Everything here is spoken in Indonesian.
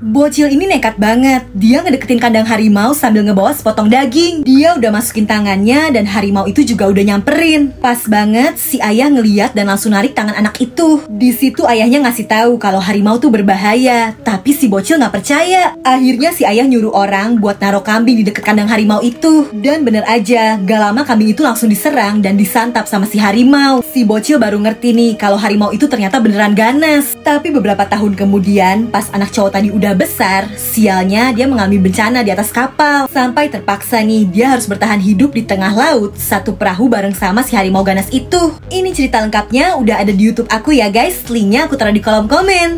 Bocil ini nekat banget. Dia ngedeketin kandang harimau sambil ngebawa sepotong daging. Dia udah masukin tangannya dan harimau itu juga udah nyamperin. Pas banget si ayah ngeliat dan langsung narik tangan anak itu. Di situ ayahnya ngasih tahu kalau harimau tuh berbahaya, tapi si bocil nggak percaya. Akhirnya si ayah nyuruh orang buat naruh kambing di deket kandang harimau itu. Dan bener aja, gak lama kambing itu langsung diserang dan disantap sama si harimau. Si bocil baru ngerti nih kalau harimau itu ternyata beneran ganas. Tapi beberapa tahun kemudian, pas anak cowok tadi udah udah besar, sialnya dia mengalami bencana di atas kapal. Sampai terpaksa nih, dia harus bertahan hidup di tengah laut, satu perahu bareng sama si harimau ganas itu. Ini cerita lengkapnya udah ada di Youtube aku ya guys, linknya aku taruh di kolom komen.